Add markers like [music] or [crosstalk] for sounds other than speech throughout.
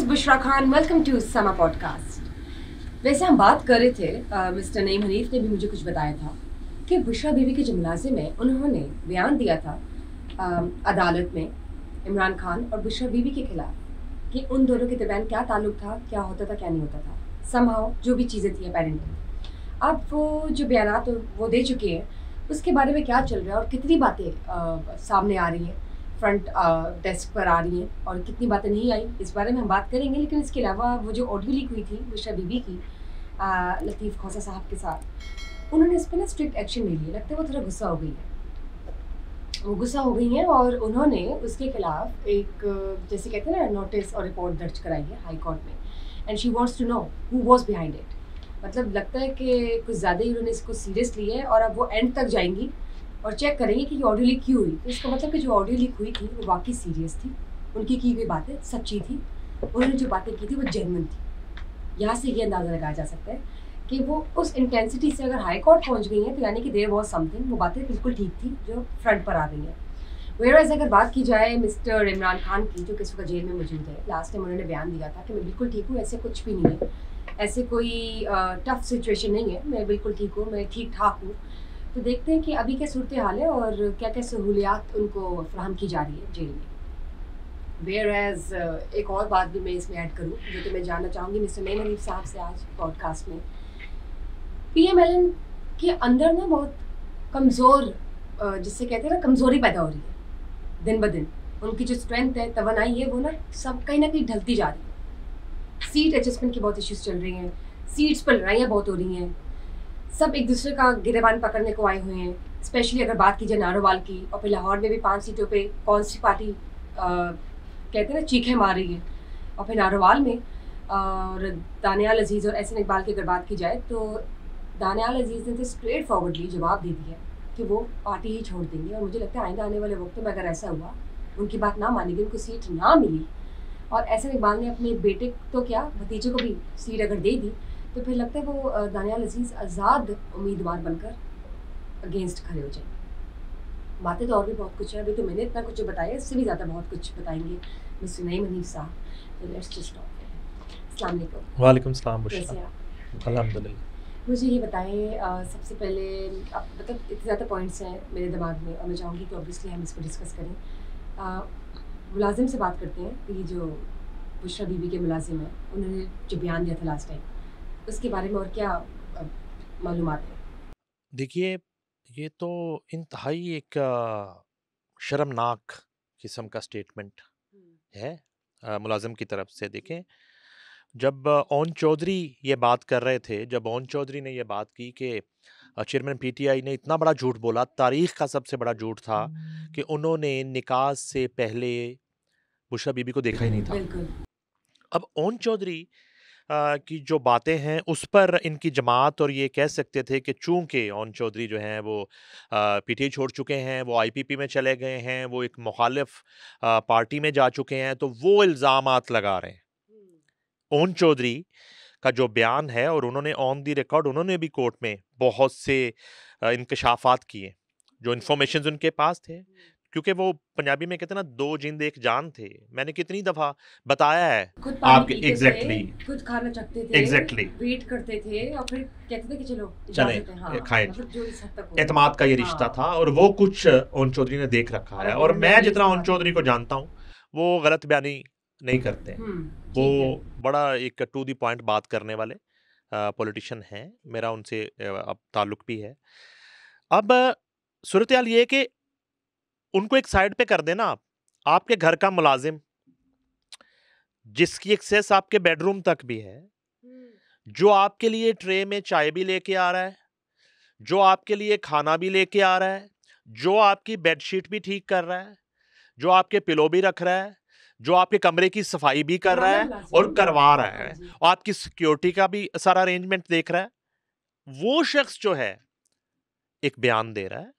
Is Bushra Khan welcome to Samaa podcast वैसे हम बात कर रहे थे मिस्टर नईम हनीफ ने भी मुझे कुछ बताया था कि बुशरा बीबी के जमनाजे में उन्होंने बयान दिया था अदालत में इमरान खान और बुशरा बीबी के खिलाफ कि उन दोनों के दरमियान क्या ताल्लुक था क्या होता था क्या नहीं होता था समाओ जो भी चीज़ें थी अपेरेंटली अब वो जो बयान वो दे चुके हैं उसके बारे में क्या चल रहा है और कितनी बातें सामने आ रही हैं फ्रंट डेस्क uh, पर आ रही हैं और कितनी बातें नहीं आई इस बारे में हम बात करेंगे लेकिन इसके अलावा वो जो ऑडियो लीक हुई थी बुशरा बीबी की आ, लतीफ़ खौसा साहब के साथ उन्होंने इस पर ना स्ट्रिक्ट एक्शन ले लिया लगता है वो थोड़ा गुस्सा हो गई है वो गुस्सा हो गई हैं और उन्होंने उसके खिलाफ एक जैसे कहते हैं ना नोटिस और रिपोर्ट दर्ज कराई है हाई कोर्ट में and she wants to know who was behind it मतलब लगता है कि कुछ ज़्यादा ही उन्होंने इसको सीरियस लिया है और अब वो एंड तक जाएंगी और चेक करेंगे कि ये ऑडियो लीक क्यों हुई तो इसका मतलब कि जो ऑडियो लीक हुई थी वो वाकई सीरियस थी उनकी की हुई बातें सच्ची थी उन्होंने जो बातें की थी वो जेनवन थी यहाँ से ये अंदाज़ा लगाया जा सकता है कि वो उस इंटेंसिटी से अगर हाई कोर्ट पहुँच गई हैं तो यानी कि देर वॉज समथिंग वो बातें बिल्कुल ठीक थी जो फ्रंट पर आ गई हैं वेयर अगर बात की जाए मिस्टर इमरान खान की जो किस वक्त जेल में मौजूद है लास्ट टाइम उन्होंने बयान दिया था कि मैं बिल्कुल ठीक हूँ ऐसे कुछ भी नहीं है ऐसे कोई टफ सिचुएशन नहीं है मैं बिल्कुल ठीक हूँ मैं ठीक ठाक हूँ तो देखते हैं कि अभी क्या सूरत हाल है और क्या क्या सहूलियात उनको फ्राहम की जा रही है जेल में वेयर एज uh, एक और बात भी मैं इसमें ऐड करूँ जो कि मैं जानना चाहूँगी मिस्टर मेन हरीफ साहब से आज पॉडकास्ट में पी एम एल एन के अंदर ना बहुत कमज़ोर uh, जिससे कहते हैं ना कमज़ोरी पैदा हो रही है दिन ब दिन उनकी जो स्ट्रेंथ है तोनाई है वो ना सब कहीं ना कहीं ढलती जा रही है सीट एडजस्टमेंट की बहुत इश्यूज चल रही हैं सीट्स पर लड़ाइयाँ बहुत हो रही हैं सब एक दूसरे का गिरेबान पकड़ने को आए हुए हैं स्पेशली अगर बात की जाए नारोवाल की और फिर लाहौर में भी पांच सीटों पे कौन सी पार्टी कहते हैं ना चीखें मार रही है और फिर नारोवाल में और दानियाल अजीज़ और एहसन इकबाल की अगर बात की जाए तो दानियाल अजीज़ ने तो स्ट्रेट फॉरवर्डली जवाब दे दिया कि वो पार्टी ही छोड़ देंगे और मुझे लगता है आइंदा आने वाले वक्त में अगर ऐसा हुआ उनकी बात ना मानेगी उनको सीट ना मिली और एहसन इकबाल ने अपने बेटे तो क्या भतीजे को भी सीट अगर दे दी तो फिर लगता है वो दानियाल अजीज़ आज़ाद उम्मीदवार बनकर अगेंस्ट खड़े हो जाए बातें तो और भी बहुत कुछ है अभी तो मैंने इतना कुछ बताया इससे भी ज़्यादा बहुत कुछ बताएंगे मिस्टर नईम हनीफ साहब तो लेट्स जस्ट वालेकुम सलाम अल्हम्दुलिल्लाह मुझे ये बताएं सबसे पहले आप मतलब इतने ज़्यादा पॉइंट्स हैं मेरे दिमाग में और मैं चाहूँगी कि ऑब्वियसली हम इसको डिस्कस करें मुलाजिम से बात करते हैं ये जो बुशरा बीबी के मुलाजिम हैं उन्होंने जो बयान दिया था लास्ट टाइम इसके बारे में और क्या मालूम है देखिए ये तो इंतहाई एक शर्मनाक किस्म का स्टेटमेंट है मुलाजम की तरफ से देखें जब ओन चौधरी ये बात कर रहे थे जब ओन चौधरी ने यह बात की कि चेयरमैन पीटीआई ने इतना बड़ा झूठ बोला तारीख का सबसे बड़ा झूठ था कि उन्होंने निकास से पहले बुशरा बीबी को देखा ही नहीं था अब ओन चौधरी की जो बातें हैं उस पर इनकी जमात और ये कह सकते थे कि चूंकि ओन चौधरी जो हैं वो पीटीए छोड़ चुके हैं वो आईपीपी में चले गए हैं वो एक मुखालिफ पार्टी में जा चुके हैं तो वो इल्ज़ाम लगा रहे हैं ओन चौधरी का जो बयान है और उन्होंने ऑन दी रिकॉर्ड उन्होंने भी कोर्ट में बहुत से इंकशाफात किए जो इन्फॉर्मेशन उनके पास थे क्योंकि वो पंजाबी में कहते ना दो जिंद एक जान थे मैंने कितनी दफा बताया है खुद आपके एग्जैक्टली exactly. खुद खाना चखते थे एग्जैक्टली exactly. वेट करते थे और फिर कहते थे कि चलो चले हाँ, खाए मतलब एतमाद का ये हाँ। रिश्ता हाँ। था और वो कुछ ओन चौधरी ने देख रखा है और मैं जितना ओन चौधरी को जानता हूँ वो गलत बयानी नहीं करते हम्म, वो बड़ा एक टू दी पॉइंट बात करने वाले पॉलिटिशियन हैं मेरा उनसे अब ताल्लुक भी है अब सूरत हाल ये कि उनको एक साइड पे कर देना आप आपके घर का मुलाजिम जिसकी एक्सेस आपके बेडरूम तक भी है हम्म। जो आपके लिए ट्रे में चाय भी लेके आ रहा है जो आपके लिए खाना भी लेके आ रहा है जो आपकी बेडशीट भी ठीक कर रहा है जो आपके पिलो भी रख रहा है जो आपके कमरे की सफाई भी कर रहा है और करवा रहा है और आपकी सिक्योरिटी का भी सारा अरेंजमेंट देख रहा है वो शख्स जो है एक बयान दे रहा है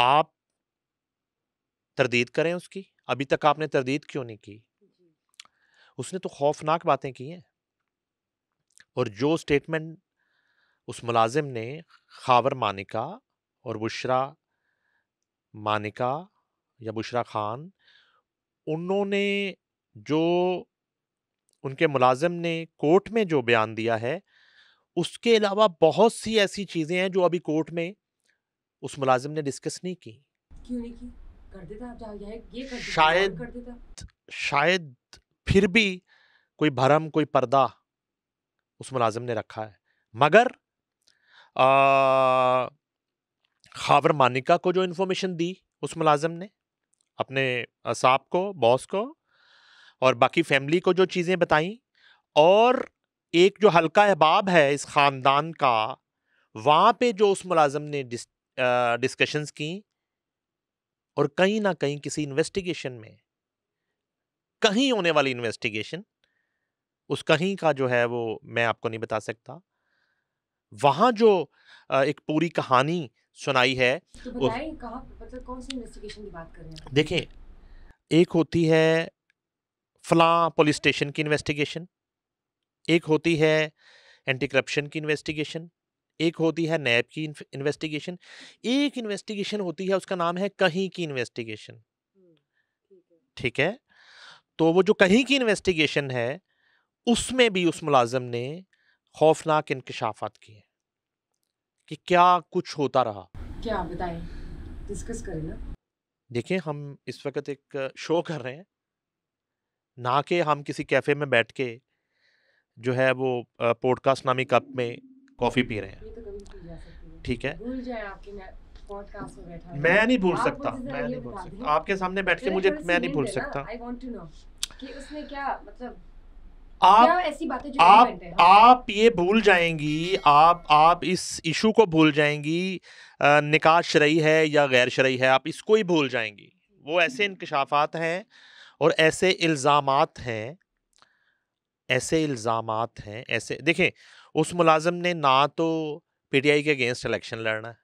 आप तरदीद करें उसकी अभी तक आपने तरदीद क्यों नहीं की उसने तो खौफनाक बातें की हैं और जो स्टेटमेंट उस मुलाजिम ने खावर मानिका और बुशरा मानिका या बुशरा खान उन्होंने जो उनके मुलाजिम ने कोर्ट में जो बयान दिया है उसके अलावा बहुत सी ऐसी चीज़ें हैं जो अभी कोर्ट में उस मुलाजिम ने डिस्कस नहीं की क्यों नहीं की कर देता आप ये कर देता शायद कर देता शायद फिर भी कोई भरम कोई पर्दा उस मुलाजिम ने रखा है मगर खाबर खावर मानिका को जो इन्फॉर्मेशन दी उस मुलाजिम ने अपने साहब को बॉस को और बाकी फैमिली को जो चीज़ें बताई और एक जो हल्का अहबाब है इस ख़ानदान का वहाँ पे जो उस मुलाजिम ने डिस्कशंस की और कहीं ना कहीं किसी इन्वेस्टिगेशन में कहीं होने वाली इन्वेस्टिगेशन उस कहीं का जो है वो मैं आपको नहीं बता सकता वहां जो एक पूरी कहानी सुनाई है तो उस... मतलब देखिए एक होती है फला पुलिस स्टेशन की इन्वेस्टिगेशन एक होती है एंटी करप्शन की इन्वेस्टिगेशन एक होती है नैब की इन्वेस्टिगेशन एक इन्वेस्टिगेशन होती है उसका नाम है कहीं की इन्वेस्टिगेशन ठीक है तो वो जो कहीं की इन्वेस्टिगेशन है उसमें भी उस मुलाजम ने खौफनाक इंकशाफात किए कि क्या कुछ होता रहा क्या बताएं डिस्कस करें ना देखिए हम इस वक्त एक शो कर रहे हैं ना कि हम किसी कैफ़े में बैठ के जो है वो पॉडकास्ट नामी कप में कॉफी पी रहे हैं तो ठीक है मैं नहीं भूल सकता मैं नहीं भूल सकता आपके सामने बैठ के मुझे मैं नहीं भूल सकता मतलब आप आप आप ये भूल जाएंगी आप आप इस इशू को भूल जाएंगी निकाह शरई है या गैर शरई है आप इसको ही भूल जाएंगी वो ऐसे इंकशाफात हैं और ऐसे इल्ज़ाम हैं ऐसे इल्ज़ाम हैं ऐसे देखें उस मुलाजम ने ना तो पीटीआई के अगेंस्ट इलेक्शन लड़ना है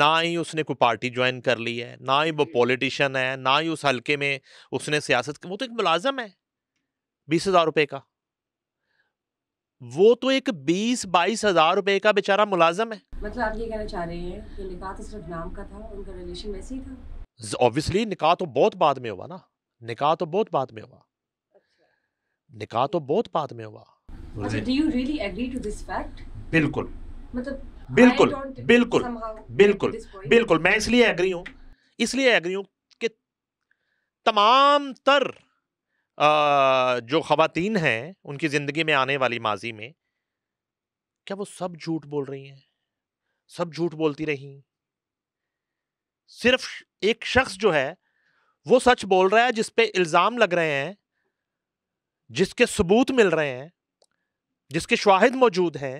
ना ही उसने कोई पार्टी ज्वाइन कर ली है ना ही वो हम्म। पॉलिटिशियन है ना ही उस हलके में उसने सियासत वो तो एक मुलाजम है बीस हज़ार रुपये का वो तो एक बीस बाईस हजार रुपए का बेचारा मुलाजम है मतलब आप ये कहना चाह रहे हैं कि निकाह तो सिर्फ नाम का था उनका रिलेशन वैसे ही था ऑब्वियसली निकाह तो बहुत बाद में हुआ ना निकाह तो बहुत बाद में हुआ अच्छा। निकाह तो बहुत बाद में हुआ अच्छा, बिल्कुल मतलब बिल्कुल बिल्कुल बिल्कुल बिल्कुल मैं इसलिए एग्री हूँ इसलिए एग्री हूँ कि तमाम तर जो खातन हैं उनकी ज़िंदगी में आने वाली माजी में क्या वो सब झूठ बोल रही हैं सब झूठ बोलती रही सिर्फ एक शख्स जो है वो सच बोल रहा है जिसपे इल्ज़ाम लग रहे हैं जिसके सबूत मिल रहे हैं जिसके शाहिद मौजूद हैं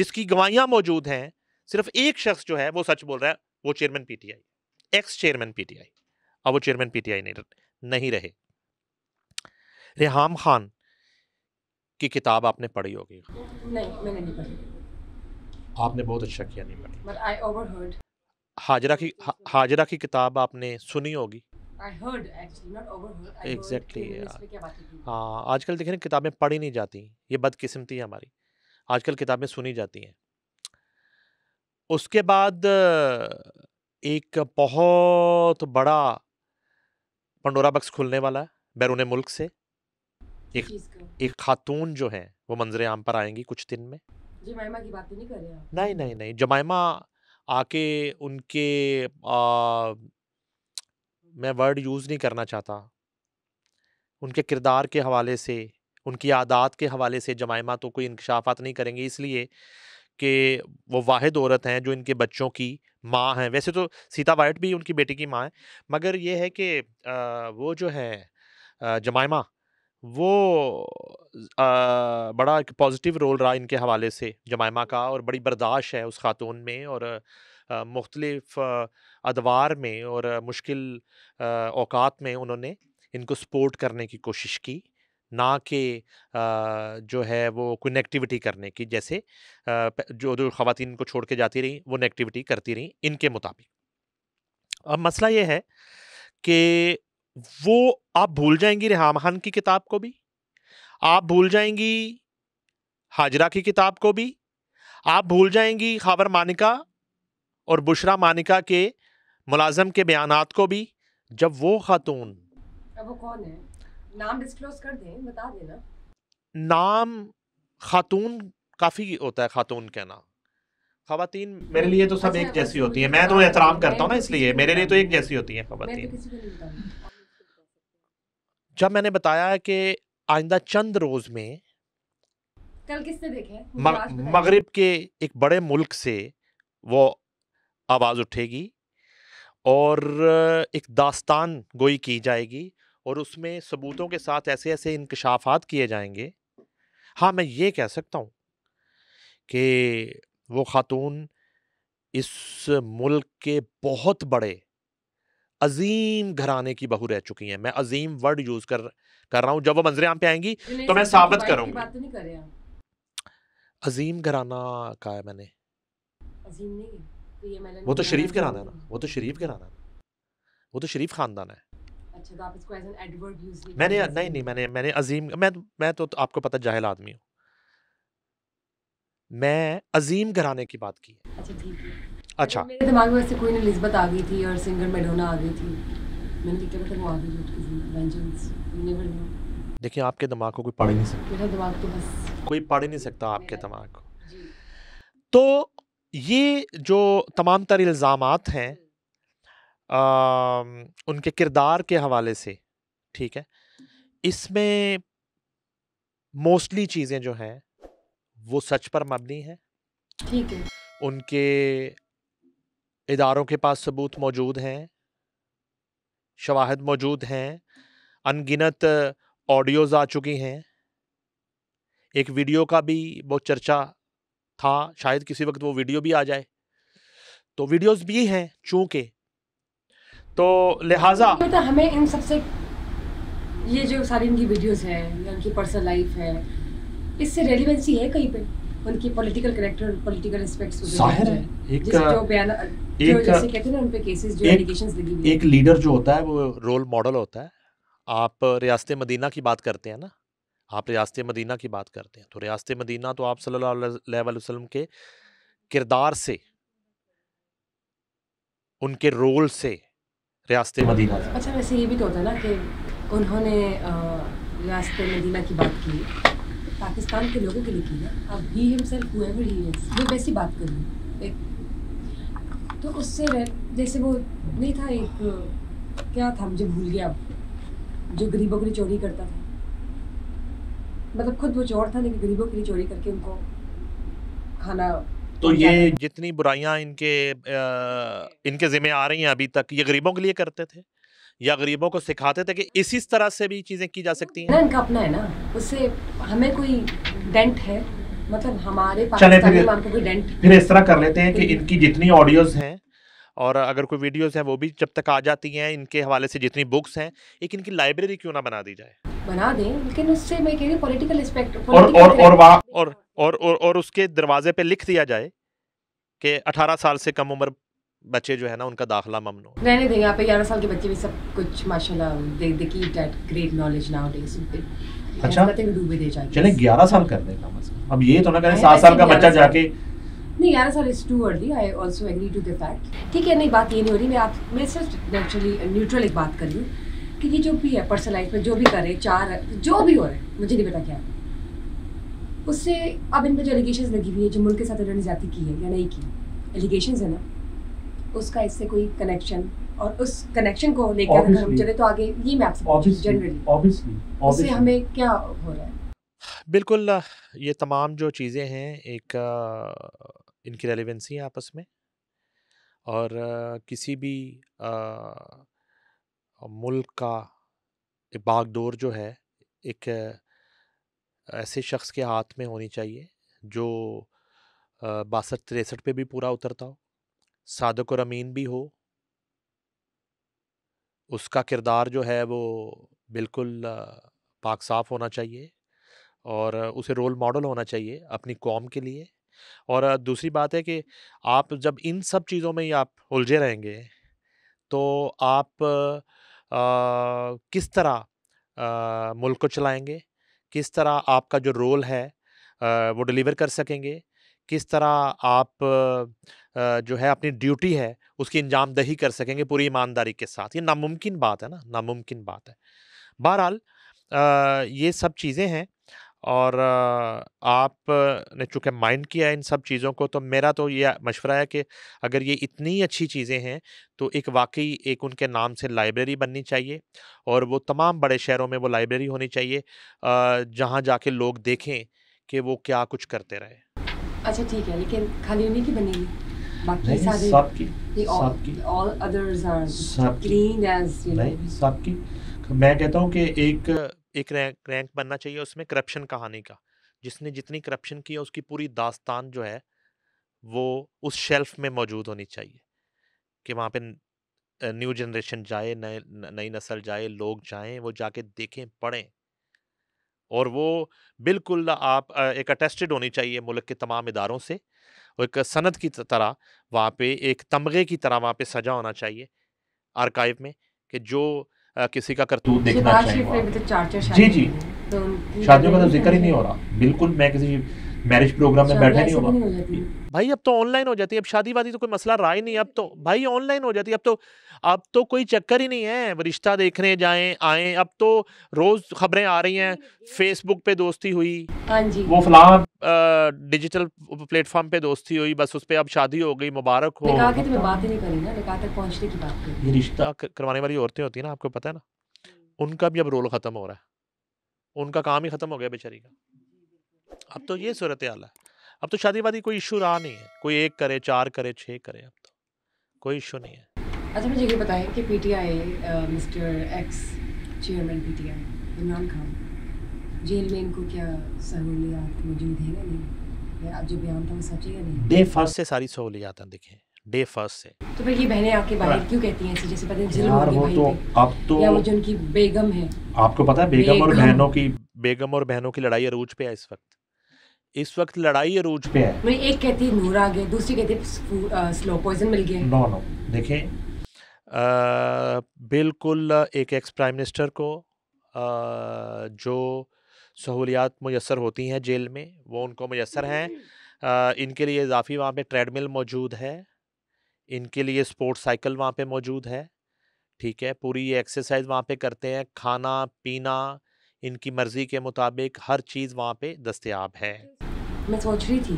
जिसकी गवाहियां मौजूद हैं सिर्फ एक शख्स जो है वो सच बोल रहा है वो chairman PTI ex chairman PTI अब वो चेयरमैन पीटीआई नहीं नहीं रहे रेहाम खान की किताब आपने पढ़ी होगी नहीं मैंने नहीं पढ़ी आपने बहुत अच्छा किया नहीं पढ़ी हाजरा की हाजरा की किताब आपने सुनी होगी एग्जैक्टली हाँ आजकल देखें किताबें पढ़ी नहीं जाती ये बदकिस्मती है हमारी आजकल किताबें सुनी जाती हैं उसके बाद एक बहुत बड़ा पंडोरा बक्स खुलने वाला है बैरून मुल्क से एक एक खातून जो है वो मंजर आम पर आएंगी कुछ दिन में जमायमा की बात नहीं कर रहे हैं नहीं नहीं नहीं जमायमा आके उनके आ, मैं वर्ड यूज़ नहीं करना चाहता उनके किरदार के हवाले से उनकी आदात के हवाले से जमाइमा तो कोई इंकशाफात नहीं करेंगे इसलिए कि वो वाहिद औरत हैं जो इनके बच्चों की माँ हैं वैसे तो सीता वाइट भी उनकी बेटी की माँ है मगर ये है कि वो जो है जमाइमा वो आ, बड़ा एक पॉजिटिव रोल रहा इनके हवाले से जमाइमा का और बड़ी बर्दाश्त है उस खातून में और मुख्तलिफ़ अदवार में और मुश्किल अवकात में उन्होंने इनको सपोर्ट करने की कोशिश की ना कि जो है वो कोई नेगेटिविटी करने की जैसे जो जो खातन को छोड़ के जाती रहीं वो नेगेटिविटी करती रहीं इनके मुताबिक अब मसला ये है कि वो आप भूल जाएंगी रेहाम खान की किताब को भी आप भूल जाएंगी हाजरा की किताब को भी आप भूल जाएंगी ख़ाबर मानिका और बुशरा मानिका के मुलाजम के बयान को भी जब वो खातून वो कौन है नाम खातून काफ़ी होता है खातून कहना नाम खातन मेरे लिए तो सब एक जैसी होती है मैं तो एहतराम करता हूँ ना इसलिए मेरे लिए तो एक जैसी होती है खातन तो जब मैंने बताया कि आइंदा चंद रोज़ में कल किसने देखे मगरब के एक बड़े मुल्क से वो आवाज़ उठेगी और एक दास्तान गोई की जाएगी और उसमें सबूतों के साथ ऐसे ऐसे इंकशाफात किए जाएंगे हाँ मैं ये कह सकता हूँ कि वो ख़ातून इस मुल्क के बहुत बड़े अजीम घराने की बहू रह चुकी हैं मैं अजीम वर्ड यूज़ कर कर रहा हूँ जब वो मंजर आम पे आएंगी तो मैं साबित करूँगा तो अजीम घराना कहा है मैंने अजीम नहीं तो वो तो शरीफ घराना है ना वो तो शरीफ घराना है वो तो शरीफ खानदान है अच्छा, तो मैंने नहीं नहीं मैंने मैंने अजीम मैं मैं तो, तो, आपको पता जाहिल आदमी हूँ मैं अजीम घराने की बात की अच्छा, अच्छा। मेरे दिमाग में कोई ने लिस्बत आ गई थी और सिंगर मेडोना आ गई थी मैंने देखा था वो आ गई उसकी वेंजेंस नेवर नो देखिए आपके दिमाग को कोई पढ़ ही नहीं सकता मेरा दिमाग तो बस कोई पढ़ ही नहीं सकता आपके दिमाग को तो ये जो तमाम तर इल्ज़ाम हैं आ, उनके किरदार के हवाले से ठीक है इसमें मोस्टली चीज़ें जो हैं वो सच पर मबनी हैं ठीक है उनके इदारों के पास सबूत मौजूद हैं शवाहद मौजूद हैं अनगिनत ऑडियोज़ आ चुकी हैं एक वीडियो का भी बहुत चर्चा था शायद किसी वक्त वो वीडियो भी आ जाए तो वीडियोस भी हैं चूंकि तो लिहाजा तो हमें इन सबसे ये जो सारी इनकी वीडियोस हैं या उनकी पर्सनल लाइफ है इससे रेलिवेंसी है कहीं पे उनकी पॉलिटिकल करेक्टर पॉलिटिकल एस्पेक्ट्स जाहिर है एक जो बयान एक जैसे कहते हैं ना उन पे केसेस जो एलिगेशंस लगी हुई एक लीडर जो होता है वो रोल मॉडल होता है आप रियासत मदीना की बात करते हैं ना आप रियासत मदीना की बात करते हैं तो रियासत मदीना तो आप सल्ला वसलम के किरदार से उनके रोल से रियासत मदीना अच्छा वैसे ये भी तो होता है ना कि उन्होंने रियासत मदीना की बात की पाकिस्तान के लोगों के लिए की है अब he himself however he is वो वैसी बात कर रही एक तो उससे जैसे वो नहीं था एक क्या था मुझे भूल गया अब जो गरीबों के लिए चोरी करता था मतलब खुद वो चोर था लेकिन गरीबों के लिए चोरी करके उनको खाना तो ये जितनी बुराइयां इनके आ, इनके ज़िम्मे आ रही हैं अभी तक ये गरीबों के लिए करते थे या गरीबों को सिखाते थे कि इसी तरह से भी चीज़ें की जा सकती हैं इनका अपना है ना उससे हमें कोई डेंट है मतलब हमारे फिर, कोई डेंट फिर इस तरह कर लेते हैं कि इनकी जितनी ऑडियोज़ हैं और अगर कोई वीडियोस हैं वो भी जब तक आ जाती हैं इनके हवाले से जितनी बुक्स हैं एक इनकी लाइब्रेरी क्यों ना बना दी जाए बना दें लेकिन उससे मैं कह रही पॉलिटिकल एस्पेक्ट और और और और और और और उसके दरवाजे पे लिख दिया जाए कि 18 साल से कम उम्र बच्चे जो है ना उनका दाखला ममनू रहने दें यहाँ पे 11 साल के बच्चे भी सब कुछ माशाल्लाह दे दे की that great knowledge nowadays अच्छा डूबे दे जाए चले 11 साल कर दें कम अब ये तो ना करें 7 साल का बच्चा जाके नहीं यार sir is too early I also agree to the fact ठीक है नहीं बात ये नहीं हो रही मैं आप मैं सिर्फ नेचुरली न्यूट्रल एक बात कर रही हूँ कि ये जो भी है पर्सनल लाइफ में जो भी करे चार जो भी हो रहा है मुझे नहीं पता क्या उससे अब इन पर जो एलिगेशन लगी हुई है जो मुल्क के साथ उन्होंने जाती की है या नहीं की एलिगेशन है ना उसका इससे कोई कनेक्शन और उस कनेक्शन को लेकर अगर हम चले तो आगे ये मैं आपसे जनरली उससे हमें क्या हो रहा है बिल्कुल ये तमाम जो चीज़ें हैं एक इनकी रेलिवेंसी है आपस में और किसी भी मुल्क का बागडोर जो है एक ऐसे शख्स के हाथ में होनी चाहिए जो बासठ तिरसठ पे भी पूरा उतरता हो सादक और अमीन भी हो उसका किरदार जो है वो बिल्कुल पाक साफ होना चाहिए और उसे रोल मॉडल होना चाहिए अपनी कौम के लिए और दूसरी बात है कि आप जब इन सब चीज़ों में ही आप उलझे रहेंगे तो आप किस तरह आ, मुल्क को चलाएंगे किस तरह आपका जो रोल है आ, वो डिलीवर कर सकेंगे किस तरह आप आ, जो है अपनी ड्यूटी है उसकी इंजाम दही कर सकेंगे पूरी ईमानदारी के साथ ये नामुमकिन बात है ना नामुमकिन बात है बहरहाल ये सब चीज़ें हैं और आपने चूँकि माइंड किया इन सब चीज़ों को तो मेरा तो ये मशवरा है कि अगर ये इतनी अच्छी चीज़ें हैं तो एक वाकई एक उनके नाम से लाइब्रेरी बननी चाहिए और वो तमाम बड़े शहरों में वो लाइब्रेरी होनी चाहिए जहाँ जाके लोग देखें कि वो क्या कुछ करते रहे अच्छा ठीक है लेकिन खाली उन्हीं की बनेगी बाकी सारे सबकी सबकी all others are clean as सबकी मैं कहता हूँ कि एक एक रैंक रैंक बनना चाहिए उसमें करप्शन कहानी का जिसने जितनी करप्शन की है उसकी पूरी दास्तान जो है वो उस शेल्फ में मौजूद होनी चाहिए कि वहाँ पे न्यू जनरेशन जाए नए नई नस्ल जाए लोग जाएं वो जाके देखें पढ़ें और वो बिल्कुल आप एक अटेस्टेड होनी चाहिए मुल्क के तमाम इदारों से और एक सनत की तरह वहाँ पे एक तमगे की तरह वहाँ पे सजा होना चाहिए आर्काइव में कि जो किसी का करतूत देखना चाहिए तो जी जी शादियों का तो जिक्र ही नहीं हो रहा बिल्कुल मैं किसी मैरिज प्रोग्राम में बैठा नहीं होगा भाई अब तो ऑनलाइन हो जाती है अब शादी वादी तो कोई मसला रहा ही नहीं अब तो भाई ऑनलाइन हो जाती है अब तो अब तो कोई चक्कर ही नहीं है रिश्ता देखने जाए आए अब तो रोज खबरें आ रही हैं फेसबुक पे दोस्ती हुई हाँ जी। वो फिलहाल डिजिटल प्लेटफॉर्म पे दोस्ती हुई बस उस पर अब शादी हो गई मुबारक हो निकाह तो बात नहीं करी रिश्ता करवाने वाली औरतें होती है ना आपको पता है ना उनका भी अब रोल खत्म हो रहा है उनका काम ही खत्म हो गया बेचारी का अब तो ये सूरत हाल है अब तो शादी वादी कोई इशू रहा नहीं है कोई एक करे चार करे छः करे अब तो कोई इशू नहीं है अच्छा मुझे ये बताए कि P T I mister ex chairman P T I Imran Khan जेल में इनको क्या सहूलियात मौजूद है नहीं आप जो बयान था वो सच है नहीं डे फर्स्ट से सारी सहूलियात हैं देखें डे फर्स्ट से तो फिर ये बहनें आपके बाहर हाँ। क्यों कहती हैं ऐसे जैसे पता है यार वो तो अब तो या वो जो उनकी बेगम है आपको पता है बेगम, बेगम और बहनों की बेगम और बहनों की लड़ाई अरूज पे है इस वक्त इस वक्त लड़ाई अरूज पे है एक कहती नूर आ गए दूसरी कहती स्लो पॉइजन मिल गए नो नो देखें बिल्कुल एक एक्स प्राइम मिनिस्टर को आ, जो सहूलियात मैसर होती हैं जेल में वो उनको मैसर हैं इनके लिए इजाफी वहाँ पे ट्रेडमिल मौजूद है इनके लिए स्पोर्ट्स साइकिल वहाँ पे मौजूद है ठीक है पूरी एक्सरसाइज वहाँ पे करते हैं खाना पीना इनकी मर्ज़ी के मुताबिक हर चीज़ वहाँ पे दस्तियाब है मैं सोच रही थी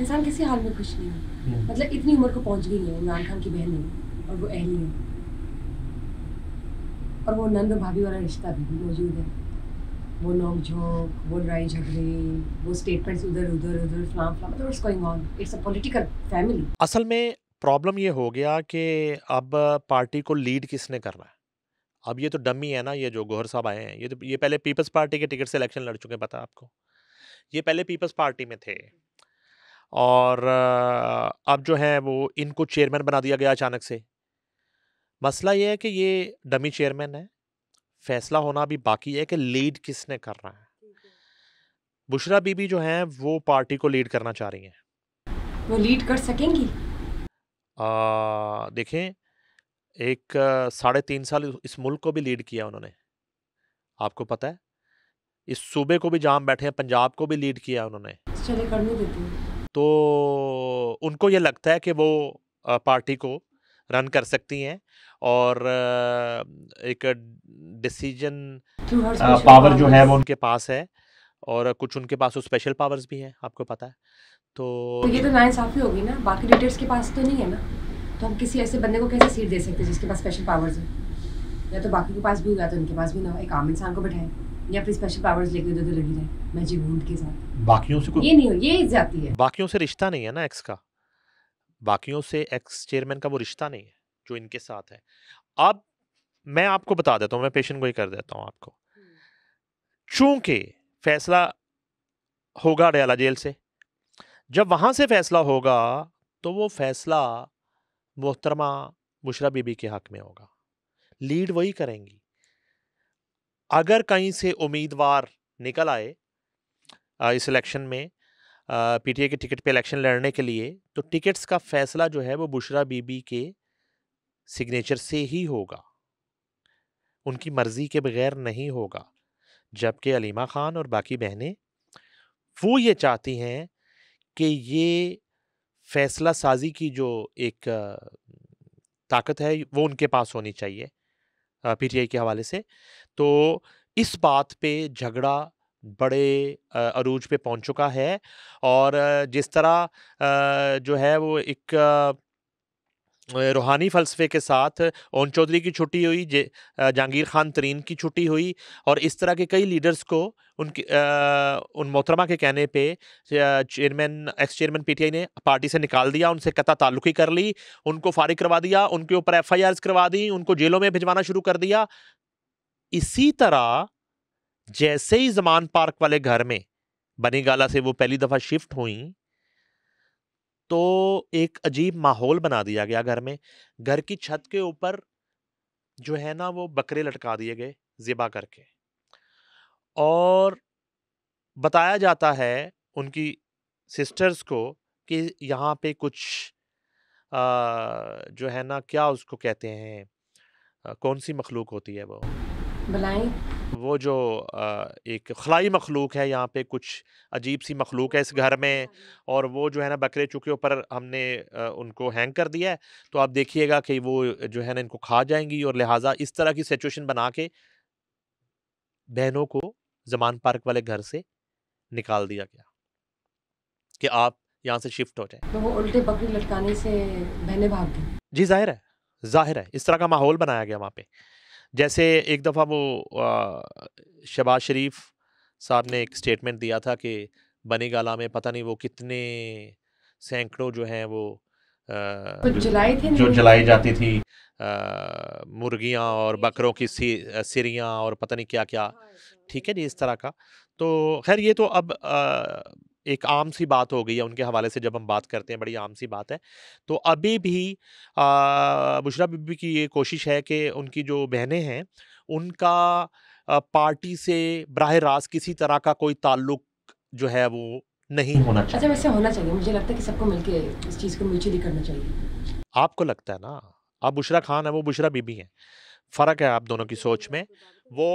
इंसान किसी हाल में खुश नहीं है हम्म। मतलब इतनी उम्र को पहुंच गई है इमरान खान की बहन है और वो अहली है और वो नंद भाभी वाला रिश्ता भी मौजूद है वो नोक झोंक वो लड़ाई झगड़े वो स्टेटमेंट्स उधर उधर उधर फ्लाम फ्लाम मतलब it's going on it's a political family असल में प्रॉब्लम ये हो गया कि अब पार्टी को लीड किसने करना है अब ये तो डमी है ना ये जो गोहर साहब आए हैं ये तो ये पहले पीपल्स पार्टी के टिकट से इलेक्शन लड़ चुके हैं पता आपको ये पहले पीपल्स पार्टी में थे और अब जो है वो इनको चेयरमैन बना दिया गया अचानक से मसला ये है कि ये डमी चेयरमैन है फैसला होना अभी बाकी है कि लीड किसने करना है बुशरा बीबी जो हैं वो पार्टी को लीड करना चाह रही हैं वो लीड कर सकेंगी आ, देखें एक साढ़े तीन साल इस मुल्क को भी लीड किया उन्होंने आपको पता है इस सूबे को भी जाम बैठे हैं पंजाब को भी लीड किया उन्होंने तो उनको ये लगता है कि वो पार्टी को रन कर सकती हैं और एक डिसीजन पावर जो है वो उनके पास है और कुछ उनके पास स्पेशल पावर्स भी हैं आपको पता है तो, तो ये तो नाइंसाफी होगी ना बाकी लीडर्स के पास तो नहीं है ना तो हम किसी ऐसे बंदे को कैसे सीट दे सकते हैं जिसके पास स्पेशल पावर्स हैं या तो बाकी के पास भी होगा तो उनके पास भी ना एक आम इंसान को बैठाए या फिर स्पेशल पावर्स लेके उधर लगी रहे मैजिक वूड के साथ बाकियों से ये नहीं हो ये जाती है बाकियों से रिश्ता नहीं है ना एक्स का बाकियों से एक्स चेयरमैन का वो रिश्ता नहीं है जो इनके साथ है अब मैं आपको बता देता हूँ मैं पेशेंट को ही कर देता हूँ आपको चूंकि फैसला होगा अडयाला जेल से जब वहाँ से फैसला होगा तो वो फैसला मोहतरमा बुशरा बीबी के हक में होगा लीड वही करेंगी अगर कहीं से उम्मीदवार निकल आए इस इलेक्शन में पीटीए के टिकट पे इलेक्शन लड़ने के लिए तो टिकट्स का फैसला जो है वो बुशरा बीबी के सिग्नेचर से ही होगा उनकी मर्ज़ी के बगैर नहीं होगा जबकि अलीमा ख़ान और बाकी बहनें वो ये चाहती हैं कि ये फैसला साजी की जो एक ताकत है वो उनके पास होनी चाहिए पीटीआई के हवाले से तो इस बात पे झगड़ा बड़े अरूज पे पहुंच चुका है और जिस तरह जो है वो एक रूहानी फ़लसफ़े के साथ ओन चौधरी की छुट्टी हुई जे जहांगीर ख़ान तरीन की छुट्टी हुई और इस तरह के कई लीडर्स को उनके उन मोहतरमा के कहने पे चेयरमैन एक्स चेयरमैन पीटीआई ने पार्टी से निकाल दिया उनसे कता ताल्लुकी कर ली उनको फारिग करवा दिया उनके ऊपर एफ आई करवा दी उनको जेलों में भिजवाना शुरू कर दिया इसी तरह जैसे ही जमान पार्क वाले घर में बनी गाला से वो पहली दफ़ा शिफ्ट हुई तो एक अजीब माहौल बना दिया गया घर में घर की छत के ऊपर जो है ना वो बकरे लटका दिए गए ज़िबा करके और बताया जाता है उनकी सिस्टर्स को कि यहाँ पे कुछ आ, जो है ना क्या उसको कहते हैं कौन सी मखलूक होती है वो बलाएं वो जो एक खलाई मखलूक है यहाँ पे कुछ अजीब सी मखलूक है इस घर में अच्छा और वो जो है ना बकरे चुके ऊपर हमने उनको हैंग कर दिया है तो आप देखिएगा कि वो जो है ना इनको खा जाएंगी और लिहाजा इस तरह की सिचुएशन बना के बहनों को जमान पार्क वाले घर से निकाल दिया गया कि आप यहाँ से शिफ्ट हो जाए तो वो उल्टे बकरी लटकाने से बहने भाग गई जी जाहिर है जाहिर है इस तरह का माहौल बनाया गया वहाँ पे जैसे एक दफ़ा वो शबाज शरीफ साहब ने एक स्टेटमेंट दिया था कि बनी गाला में पता नहीं वो कितने सैकड़ों जो हैं वो जलाई थी जो जलाई जाती थी मुर्गियाँ और बकरों की सीरियाँ और पता नहीं क्या क्या हाँ, तो ठीक है जी इस तरह का तो खैर ये तो अब आ, एक आम सी बात हो गई है उनके हवाले से जब हम बात करते हैं बड़ी आम सी बात है तो अभी भी बुशरा बीबी की ये कोशिश है कि उनकी जो बहनें हैं उनका पार्टी से बरह रास्त किसी तरह का कोई ताल्लुक जो है वो नहीं होना अच्छा, चाहिए अच्छा वैसे होना चाहिए मुझे लगता है कि सबको मिलके इस चीज़ को म्यूचुअली करना चाहिए आपको लगता है ना आप बुशरा खान है वो बुशरा बीबी हैं फ़र्क है आप दोनों की सोच में वो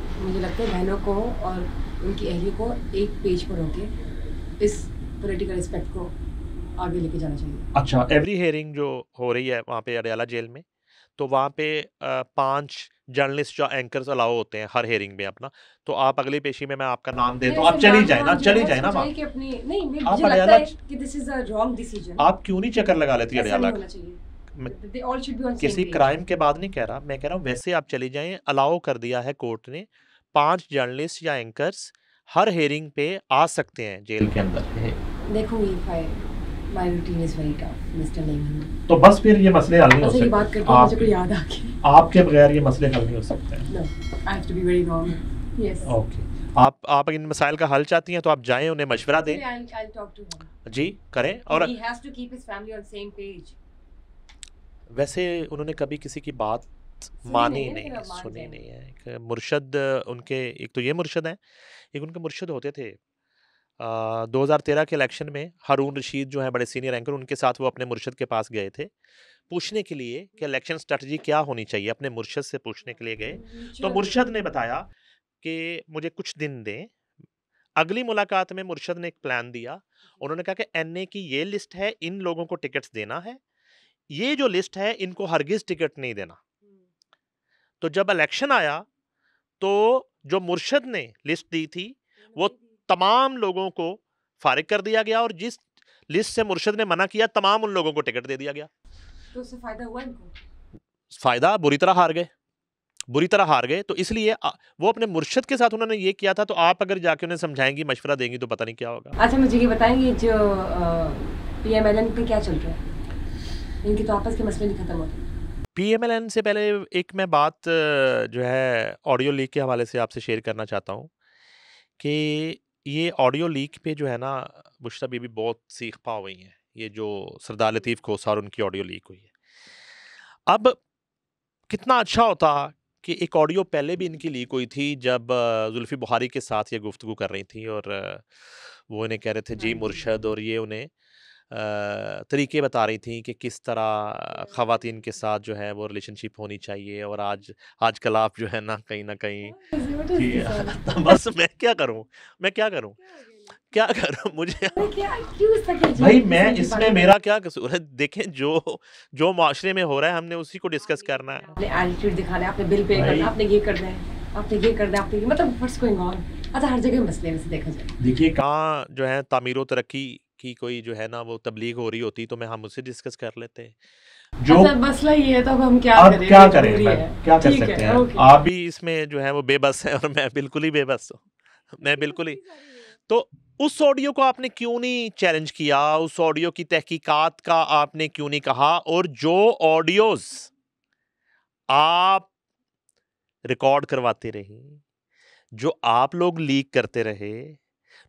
मुझे लगता है बहनों को और उनकी अहली को एक पेज पर होके इस पोलिटिकल एस्पेक्ट को आगे लेके जाना चाहिए अच्छा एवरी हेयरिंग जो हो रही है वहाँ पे अडयाला जेल में तो वहाँ पे पांच जर्नलिस्ट जो एंकर अलाउ होते हैं हर हेयरिंग में अपना तो आप अगली पेशी में मैं आपका नाम दे तो आप चली जाए ना चली जाए ना आप अडयाला आप क्यों नहीं चक्कर लगा लेती अडयाला किसी क्राइम के बाद नहीं कह रहा मैं कह रहा हूँ वैसे आप चली जाएं अलाउ कर दिया है कोर्ट ने पांच जर्नलिस्ट या एंकर्स हर हेयरिंग पे आ सकते हैं जेल के अंदर देखो my routine is very tough mister lemon तो बस फिर ये मसले हल नहीं हो अच्छा, सकते बात करके मुझे कोई याद आ गया आपके बगैर ये मसले हल नहीं हो सकते no I to be very normal yes okay आप आप इन मसाइल का हल चाहती हैं तो आप जाएं उन्हें मशवरा दें जी करें और वैसे उन्होंने कभी किसी की बात मानी नहीं सुनी नहीं है मुर्शद उनके एक तो ये मुर्शद हैं एक उनके मुर्शद होते थे दो हज़ार तेरह के इलेक्शन में हारून रशीद जो है बड़े सीनियर एंकर उनके साथ वो अपने मुर्शद के पास गए थे पूछने के लिए कि इलेक्शन स्ट्रेटजी क्या होनी चाहिए अपने मुर्शद से पूछने के लिए गए तो मुर्शद ने बताया कि मुझे कुछ दिन दें अगली मुलाकात में मुर्शद ने एक प्लान दिया उन्होंने कहा कि एन की ये लिस्ट है इन लोगों को टिकट्स देना है ये जो लिस्ट है इनको हरगिज टिकट नहीं देना हम्म। तो जब इलेक्शन आया तो जो मुर्शद ने लिस्ट दी थी हाँ वो तमाम लोगों को फारिग कर दिया गया और जिस लिस्ट से मुर्शद ने मना किया तमाम उन लोगों को टिकट दे दिया गया तो उससे फ़ायदा हुआ इनको फ़ायदा बुरी तरह हार गए बुरी तरह हार गए तो इसलिए वो अपने मुर्शद के साथ उन्होंने ये किया था तो आप अगर जाके उन्हें समझाएंगी मशवरा देंगी तो पता नहीं क्या होगा अच्छा मुझे ये बताएंगे जो पीएमएलएन पे क्या चल रहा है इनकी तो आपस के मसले नहीं खत्म होते पी एम एल एन से पहले एक मैं बात जो है ऑडियो लीक के हवाले से आपसे शेयर करना चाहता हूँ कि ये ऑडियो लीक पे जो है ना मुश्ता बीबी बहुत सीख पा हुई हैं ये जो सरदार लतीफ़ खोसा और उनकी ऑडियो लीक हुई है अब कितना अच्छा होता कि एक ऑडियो पहले भी इनकी लीक हुई थी जब जुल्फ़ी बुहारी के साथ ये गुफ्तु कर रही थी और वो इन्हें कह रहे थे जी हाँ मुर्शद और ये उन्हें तरीके बता रही थी कि किस तरह खातन के साथ जो है वो रिलेशनशिप होनी चाहिए और आज आज कल आप जो है ना कहीं ना कहीं हाँ, [laughs] तो बस मैं क्या करूँ मैं क्या करूँ क्या करूँ मुझे [laughs] भाई मैं इसमें मेरा क्या कसूर है देखें जो जो माशरे में हो रहा है हमने उसी को हाँ, डिस्कस करना है आपने एटीट्यूड आपने बिल पे करना आपने ये आपने ये आपने मतलब व्हाट्स गोइंग ऑन अच्छा हर जगह मसले देखा जाए देखिए कहाँ जो है तामीर तरक्की की कोई जो है ना वो तबलीग हो रही होती तो मैं हम उससे डिस्कस कर लेते हैं जो अच्छा, मसला ये है तो हम क्या करें क्या करें क्या कर सकते हैं आप भी इसमें जो है वो बेबस है और मैं बिल्कुल ही बेबस हूँ मैं बिल्कुल ही तो उस ऑडियो को आपने क्यों नहीं चैलेंज किया उस ऑडियो की तहकीकात का आपने क्यों नहीं कहा और जो ऑडियोज आप रिकॉर्ड करवाते रहे जो आप लोग लीक करते रहे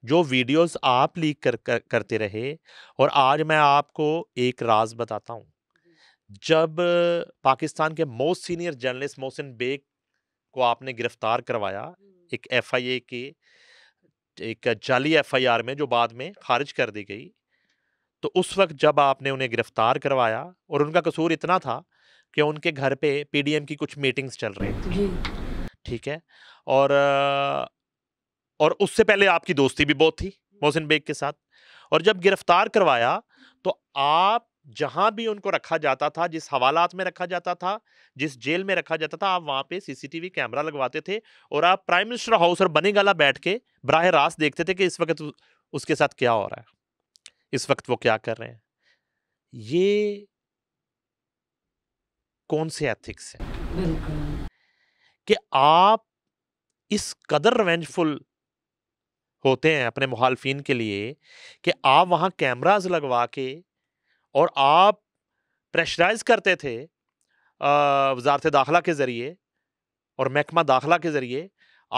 जो वीडियोस आप लीक कर, कर करते रहे और आज मैं आपको एक राज बताता हूँ जब पाकिस्तान के most senior journalist Mohsin Baig को आपने गिरफ्तार करवाया हम्म। एक एफआईए के एक जाली एफआईआर में जो बाद में खारिज कर दी गई तो उस वक्त जब आपने उन्हें गिरफ्तार करवाया और उनका कसूर इतना था कि उनके घर पे पीडीएम की कुछ मीटिंग्स चल रही थी ठीक है और और उससे पहले आपकी दोस्ती भी बहुत थी मोहसिन बेग के साथ और जब गिरफ्तार करवाया तो आप जहां भी उनको रखा जाता था जिस हवालात में रखा जाता था जिस जेल में रखा जाता था आप वहां पे सीसीटीवी कैमरा लगवाते थे और आप प्राइम मिनिस्टर हाउस और गला बैठ के बरह रास्त देखते थे कि इस वक्त उसके साथ क्या हो रहा है इस वक्त वो क्या कर रहे हैं ये कौन से एथिक्स है कि आप इस कदर रवेंजफुल होते हैं अपने मुहालफिन के लिए कि आप वहाँ कैमराज लगवा के और आप प्रेशराइज करते थे वजारत दाखिला के ज़रिए और महकमा दाखिला के ज़रिए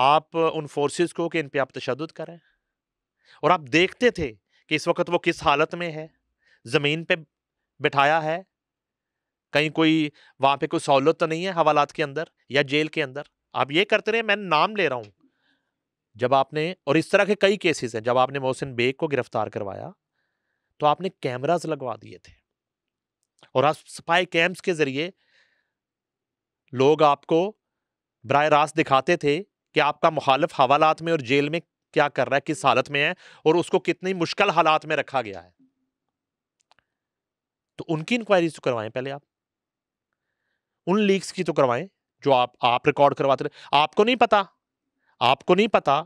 आप उन फोर्सेस को कि इन पर आप तशद करें और आप देखते थे कि इस वक्त वो किस हालत में है ज़मीन पे बिठाया है कहीं कोई वहाँ पे कोई सहूलत तो नहीं है हवालात के अंदर या जेल के अंदर आप ये करते रहे मैं नाम ले रहा हूँ जब आपने और इस तरह के कई केसेस हैं जब आपने मोहसिन बेग को गिरफ्तार करवाया तो आपने कैमराज लगवा दिए थे और आप स्पाई कैम्प के जरिए लोग आपको बर रास्त दिखाते थे कि आपका मुखालफ हवालात में और जेल में क्या कर रहा है किस हालत में है और उसको कितनी मुश्किल हालात में रखा गया है तो उनकी इंक्वायरीज तो करवाएं पहले आप उन लीक्स की तो करवाएं जो आप आप रिकॉर्ड करवाते रहे आपको नहीं पता आपको नहीं पता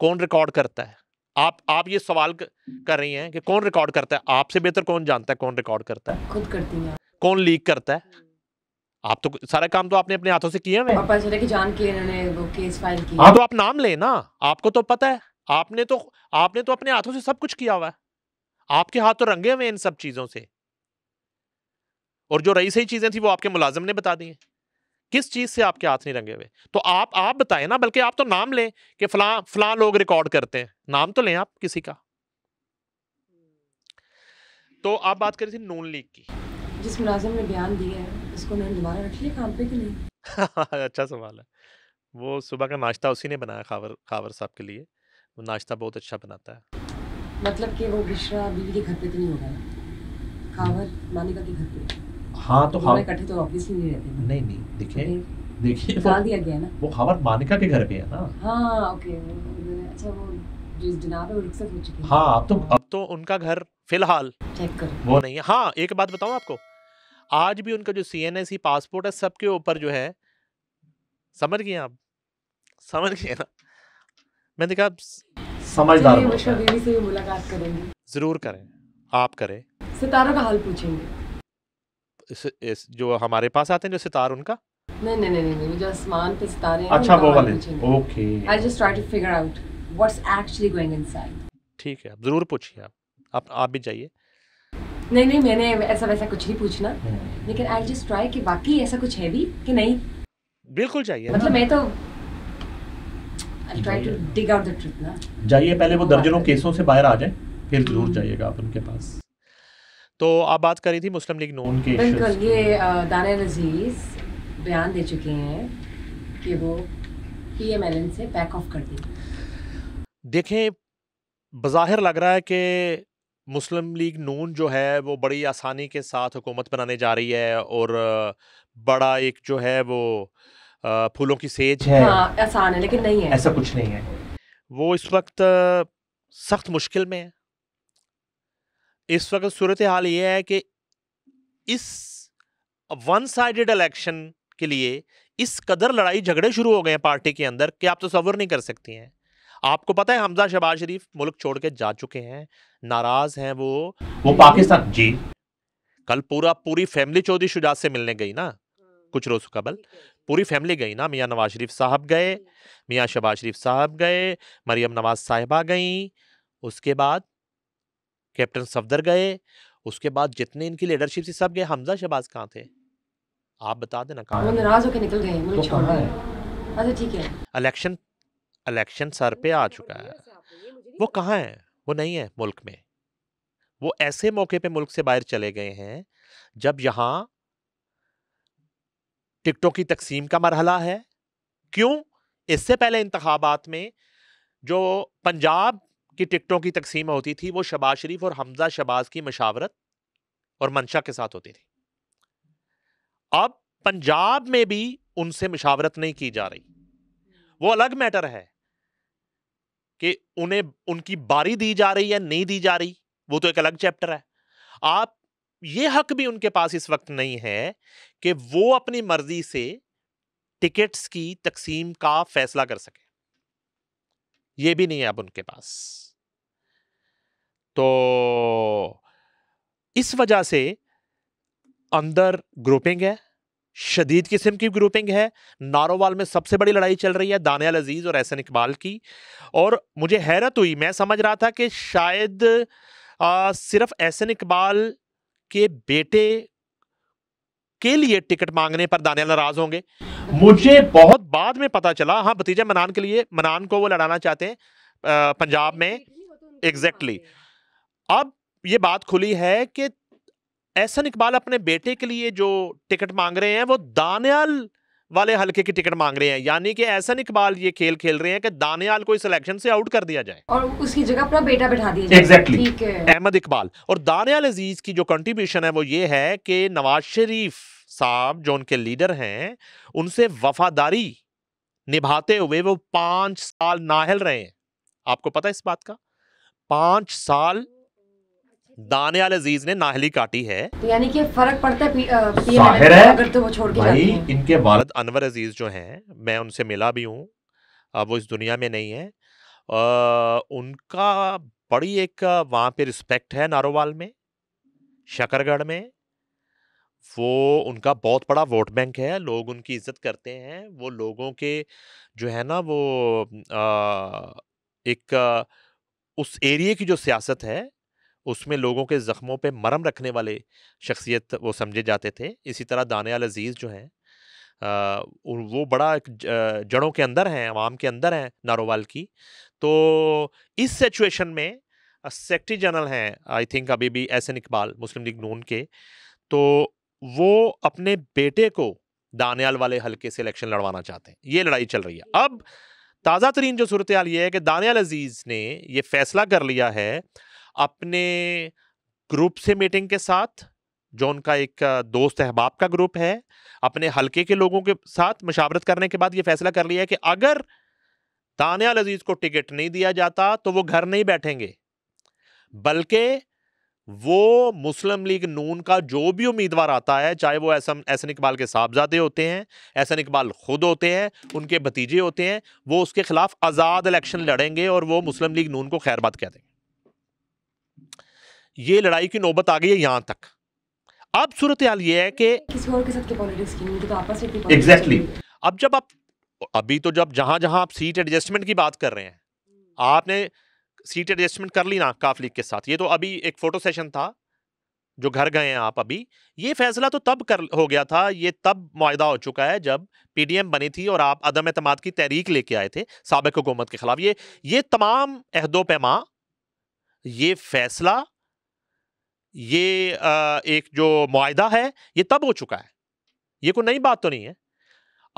कौन रिकॉर्ड करता है आप आप ये सवाल कर रही हैं कि कौन रिकॉर्ड करता है आपसे बेहतर कौन जानता है कौन रिकॉर्ड करता है खुद करती हैं कौन लीक करता है हम्म। आप तो सारा काम तो आपने अपने हाथों से किया पापा जान के वो केस फाइल किया हाँ तो आप नाम ले ना आपको तो पता है आपने तो आपने तो अपने हाथों से सब कुछ किया हुआ है आपके हाथ तो रंगे हुए इन सब चीजों से और जो रही सही चीजें थी वो आपके मुलाजिम ने बता दी हैं किस चीज से आपके हाथ नहीं रंगे हुए तो आप आप बताएं ना बल्कि आप तो नाम लें कि फला फला लोग रिकॉर्ड करते हैं नाम तो लें आप किसी का तो आप बात करें थी नून लीग की जिस मुलाजम ने बयान दिया है इसको मैंने दोबारा रख लिया काम पे कि नहीं [laughs] अच्छा सवाल है वो सुबह का नाश्ता उसी ने बनाया खावर खावर साहब के लिए वो नाश्ता बहुत अच्छा बनाता है मतलब कि वो बिशरा बीवी के घर पे तो नहीं होगा खावर मानिका के घर पे हाँ तो हाँ तो, तो नहीं नहीं नहीं देखिए देखिए निकाल दिया गया ना वो खबर मानिका के घर पे है ना हाँ ओके अच्छा वो जिस जनाब है हाँ अब तो हाँ। अब तो उनका घर फिलहाल वो नहीं है हाँ एक बात बताऊँ आपको आज भी उनका जो सी एन एस पासपोर्ट है सबके ऊपर जो है समझ गए आप समझ गए ना मैंने देखा समझदार मुलाकात करेंगे जरूर करें आप करें सितारों का हाल पूछेंगे इस, इस जो हमारे पास आते हैं जो सितार उनका नहीं नहीं नहीं नहीं जो आसमान पे सितारे हैं अच्छा वो वाले okay I just try to figure out what's actually going inside ठीक है जरूर पूछिए आप आप आप भी जाइए नहीं नहीं मैंने ऐसा वैसा कुछ नहीं पूछना हम्म। लेकिन आई जस्ट ट्राई कि बाकी ऐसा कुछ है भी कि नहीं बिल्कुल चाहिए मतलब मैं तो I try to dig out the truth ना जाइए पहले वो दर्जनों केसों से बाहर आ जाए फिर जरूर जाइएगा आप उनके पास तो आप बात कर रही थी मुस्लिम लीग नून की बिल्कुल ये दान नजीज बयान दे चुके हैं कि वो पी एम एल एन से बैक ऑफ कर दी देखें बज़ाहिर लग रहा है कि मुस्लिम लीग नून जो है वो बड़ी आसानी के साथ हुकूमत बनाने जा रही है और बड़ा एक जो है वो फूलों की सेज है हाँ, आसान है लेकिन नहीं है ऐसा कुछ नहीं है वो इस वक्त सख्त मुश्किल में है इस वक्त सूरत हाल ये है कि इस वन साइडेड इलेक्शन के लिए इस कदर लड़ाई झगड़े शुरू हो गए हैं पार्टी के अंदर कि आप तो नहीं कर सकती हैं आपको पता है हमजा शहबाज शरीफ मुल्क छोड़ के जा चुके हैं नाराज हैं वो वो पाकिस्तान जी कल पूरा पूरी फैमिली चौधरी शुजात से मिलने गई ना कुछ रोज कबल पूरी फैमिली गई ना मियाँ नवाज शरीफ साहब गए मियाँ शहबाज शरीफ साहब गए मरियम नवाज साहिबा गई उसके बाद कैप्टन सफदर गए उसके बाद जितने इनकी लीडरशिप थी सब गए हमजा शहबाज कहाँ थे आप बता देना कहाँ नाराज होकर निकल गए अच्छा ठीक है इलेक्शन इलेक्शन सर पे आ चुका है वो कहाँ है वो नहीं है मुल्क में वो ऐसे मौके पे मुल्क से बाहर चले गए हैं जब यहाँ टिकटों की तकसीम का मरहला है क्यों इससे पहले इंतबात में जो पंजाब की टिकटों की तकसीम होती थी वो शबाज शरीफ और हमजा शबाज की मशावरत और मंशा के साथ होती थी अब पंजाब में भी उनसे मशावरत नहीं की जा रही वो अलग मैटर है कि उन्हें उनकी बारी दी जा रही या नहीं दी जा रही वो तो एक अलग चैप्टर है आप ये हक भी उनके पास इस वक्त नहीं है कि वो अपनी मर्जी से टिकट्स की तकसीम का फैसला कर सके ये भी नहीं है अब उनके पास तो इस वजह से अंदर ग्रुपिंग है शदीद किस्म की ग्रुपिंग है नारोवाल में सबसे बड़ी लड़ाई चल रही है दानियाल अजीज़ और एहसन इकबाल की और मुझे हैरत हुई मैं समझ रहा था कि शायद आ, सिर्फ एहसन इकबाल के बेटे के लिए टिकट मांगने पर दानियाल नाराज होंगे मुझे बहुत बाद में पता चला हाँ भतीजा मनान के लिए मनान को वो लड़ाना चाहते हैं पंजाब में एग्जैक्टली तो exactly. अब ये बात खुली है कि एहसन इकबाल अपने बेटे के लिए जो टिकट मांग रहे हैं वो दानियाल वाले हलके की टिकट मांग रहे हैं यानी कि एहसन इकबाल ये खेल खेल रहे हैं कि दानियाल को इस इलेक्शन से आउट कर दिया जाए और उसकी जगह अपना बेटा बैठा दिया जाए एग्जैक्टली exactly. अहमद इकबाल और दानियाल अजीज की जो कंट्रीब्यूशन है वो ये है कि नवाज शरीफ साहब जो उनके लीडर हैं उनसे वफादारी निभाते हुए वो पाँच साल नाहल रहे हैं आपको पता है इस बात का पाँच साल दानिया अजीज ने नाहली काटी है यानी कि फर्क पड़ता है, पी, आ, है अगर तो वो छोड़ के भाई इनके वालद अनवर अजीज जो हैं मैं उनसे मिला भी हूँ अब वो इस दुनिया में नहीं है आ, उनका बड़ी एक वहाँ पे रिस्पेक्ट है नारोवाल में शकरगढ़ में वो उनका बहुत बड़ा वोट बैंक है लोग उनकी इज्जत करते हैं वो लोगों के जो है ना वो आ, एक उस एरिए की जो सियासत है उसमें लोगों के ज़ख्मों पे मरम रखने वाले शख्सियत वो समझे जाते थे इसी तरह दानियाल अजीज़ जो हैं वो बड़ा जड़ों के अंदर हैं आवाम के अंदर हैं नारोवाल की तो इस सिचुएशन में सेक्रटरी जनरल हैं आई थिंक अभी भी एस एन इकबाल मुस्लिम लीग नून के तो वो अपने बेटे को दानियाल वाले हलके से इलेक्शन लड़वाना चाहते हैं ये लड़ाई चल रही है अब ताज़ा तरीन जो सूरत हाल ये है कि दानियाल अजीज़ ने ये फैसला कर लिया है अपने ग्रुप से मीटिंग के साथ जो उनका एक दोस्त अहबाब का ग्रुप है अपने हल्के के लोगों के साथ मशावरत करने के बाद ये फैसला कर लिया है कि अगर तानियाल अजीज़ को टिकट नहीं दिया जाता तो वो घर नहीं बैठेंगे बल्कि वो मुस्लिम लीग नून का जो भी उम्मीदवार आता है चाहे वो एसम एहसन इकबाल के साहबजादे होते हैं एहसन इकबाल खुद होते हैं उनके भतीजे होते हैं वो उसके खिलाफ आज़ाद इलेक्शन लड़ेंगे और वो मुस्लिम लीग नून को खैरबाद कह देंगे ये लड़ाई की नौबत आ गई है यहाँ तक अब सूरत हाल ये है कि एग्जैक्टली तो अब जब आप अभी तो जब जहाँ जहाँ आप सीट एडजस्टमेंट की बात कर रहे हैं आपने सीट एडजस्टमेंट कर ली ना काफ लीग के साथ ये तो अभी एक फ़ोटो सेशन था जो घर गए हैं आप अभी ये फैसला तो तब कर हो गया था ये तब माहा हो चुका है जब पीडीएम बनी थी और आप अदम अतमाद की तहरीक लेके आए थे सबक हुकूमत के ख़िलाफ़ ये ये तमाम अहदो पैमा ये फैसला ये एक जो माहा है ये तब हो चुका है ये कोई नई बात तो नहीं है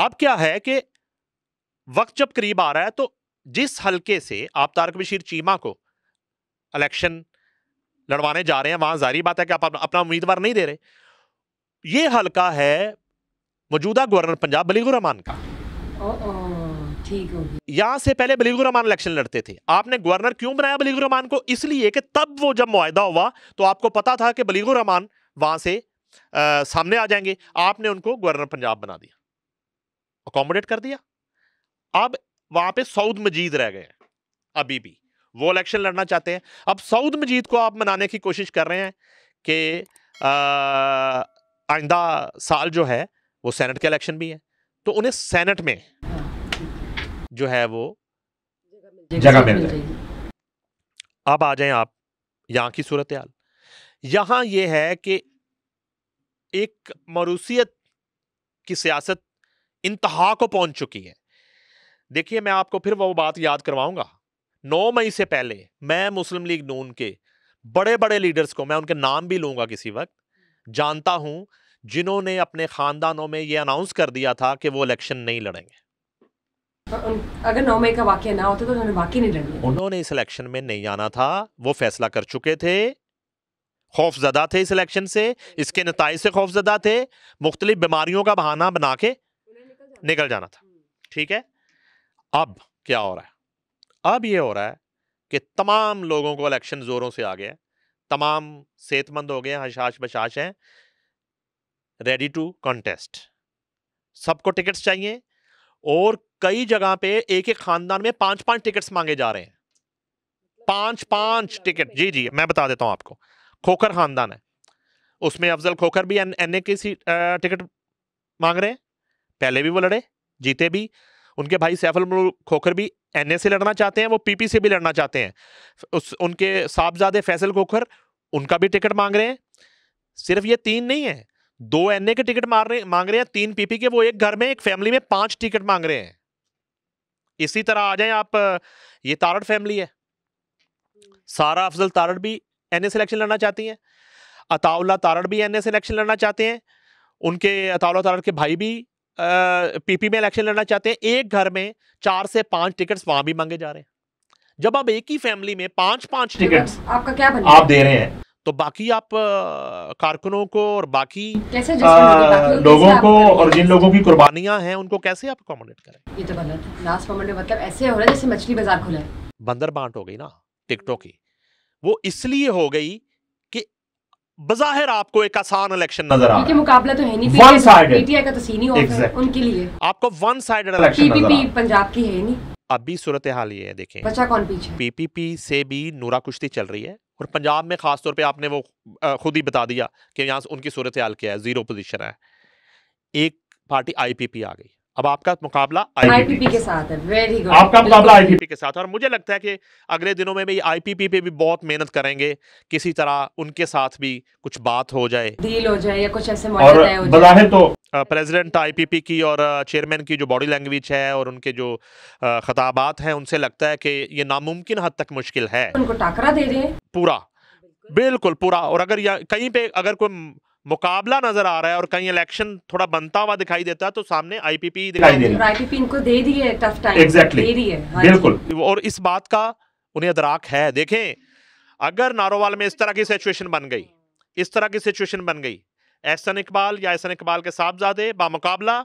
अब क्या है कि वक्त जब करीब आ रहा है तो जिस हलके से आप तारक बशीर चीमा को इलेक्शन लड़वाने जा रहे हैं वहां जारी बात है कि आप अपना उम्मीदवार नहीं दे रहे ये हलका है मौजूदा गवर्नर पंजाब बलीगुर रहमान का ठीक होगी यहाँ से पहले बलीगुर रहमान इलेक्शन लड़ते थे आपने गवर्नर क्यों बनाया बलीगुर रहमान को इसलिए कि तब वो जब मुआदा हुआ तो आपको पता था कि बलीगुर रहमान वहाँ से आ, सामने आ जाएंगे आपने उनको गवर्नर पंजाब बना दिया अकोमोडेट कर दिया अब वहाँ पे सऊद मजीद रह गए अभी भी वो इलेक्शन लड़ना चाहते हैं अब सऊद मजीद को आप मनाने की कोशिश कर रहे हैं कि आइंदा साल जो है वो सेनेट के इलेक्शन भी है तो उन्हें सेनेट में जो है वो जगह मिल जाएगी अब आ जाएं आप यहाँ की सूरत हाल यहाँ ये है कि एक मरूसीत की सियासत इंतहा को पहुंच चुकी है देखिए मैं आपको फिर वो बात याद करवाऊंगा नौ मई से पहले मैं मुस्लिम लीग नून के बड़े बड़े लीडर्स को मैं उनके नाम भी लूंगा किसी वक्त जानता हूं जिन्होंने अपने ख़ानदानों में ये अनाउंस कर दिया था कि वो इलेक्शन नहीं लड़ेंगे अगर नौ मई का वाक्य ना होता तो उन्होंने वाकई नहीं लड़ना उन्होंने इस इलेक्शन में नहीं आना था वो फैसला कर चुके थे खौफ ज़दा थे इस इलेक्शन से इसके नतज से खौफ ज़दा थे मुख्तलिफ बीमारियों का बहाना बना के निकल जाना था ठीक है अब क्या हो रहा है अब ये हो रहा है कि तमाम लोगों को इलेक्शन ज़ोरों से आ गया तमाम सेहतमंद हो गए हैं हशाश बशाश हैं रेडी टू कॉन्टेस्ट सबको टिकट्स चाहिए और कई जगह पे एक एक खानदान में पांच पांच टिकट्स मांगे जा रहे हैं पांच पांच टिकट जी जी मैं बता देता हूँ आपको खोखर खानदान है उसमें अफजल खोखर भी एन एन की सी टिकट मांग रहे हैं पहले भी वो लड़े जीते भी उनके भाई सैफल खोखर भी एन से लड़ना चाहते हैं वो पीपी से भी लड़ना चाहते हैं उस उनके साहबजादे फैसल खोखर उनका भी टिकट मांग रहे हैं सिर्फ ये तीन नहीं है दो एन के टिकट मार रहे मांग रहे हैं तीन पीपी के वो एक घर में एक फैमिली में पांच टिकट मांग रहे हैं इसी तरह आ जाएं आप ये तारड़ फैमिली है हम्म। सारा अफजल तारड़ भी एन सिलेक्शन लड़ना चाहती हैं अताउल्ला तारड़ भी एन सिलेक्शन लड़ना चाहते हैं उनके अताउल्ला तारड़ के भाई भी पीपी में इलेक्शन लड़ना चाहते हैं एक घर में चार से पांच टिकट्स वहां भी मांगे जा रहे हैं जब आप एक ही फैमिली में पांच पांच टिकट्स आपका क्या आप दे रहे हैं तो बाकी आप कारकुनों को और बाकी, आ, लोगों को और जिन लोगों की कुर्बानियां हैं उनको कैसे आप अकोमोडेट करें ये तो गलत लास्ट मोमेंट में मतलब ऐसे हो रहा है जैसे मछली बाजार खुला है बंदर बांट हो गई ना टिकटों की वो इसलिए हो गई कि बजाहिर आपको एक आसान इलेक्शन नजर आ रहा है मुकाबला तो है नहीं वन साइडेड पीटीआई का तो सीन ही है उनके लिए आपको वन साइडेड इलेक्शन नजर आ पंजाब की है नहीं अभी सूरत हाल ये है देखें बचा कौन पीछे पीपीपी से भी नूरा कुश्ती चल रही है और पंजाब में ख़ास तौर पे आपने वो ख़ुद ही बता दिया कि यहाँ उनकी सूरत हाल क्या है ज़ीरो पोजीशन है एक पार्टी आईपीपी आ गई अब आपका मुकाबला आईपीपी के साथ है वेरी गुड आपका मुकाबला आईपीपी के साथ है और मुझे लगता है कि अगले दिनों में भी आईपीपी पे भी बहुत मेहनत करेंगे किसी तरह उनके साथ भी कुछ बात हो जाए डील हो जाए या कुछ ऐसे और बजाहिर तो प्रेसिडेंट आईपीपी की और चेयरमैन की जो बॉडी लैंग्वेज है और उनके जो खताबात हैं उनसे लगता है कि ये नामुमकिन हद तक मुश्किल है उनको टाकरा दे रहे हैं पूरा बिल्कुल पूरा और अगर या कहीं पे अगर कोई मुकाबला नजर आ रहा है और कहीं इलेक्शन थोड़ा बनता हुआ दिखाई देता है तो सामने आईपीपी दिखाई दे रही है आईपीपी इनको दे दी है टफ टाइम एग्जैक्टली दे रही हाँ है बिल्कुल और इस बात का उन्हें अदराक है देखें अगर नारोवाल में इस तरह की सिचुएशन बन गई इस तरह की सिचुएशन बन गई एहसन इकबाल या एहसन इकबाल के साहबजादे बामुकाबला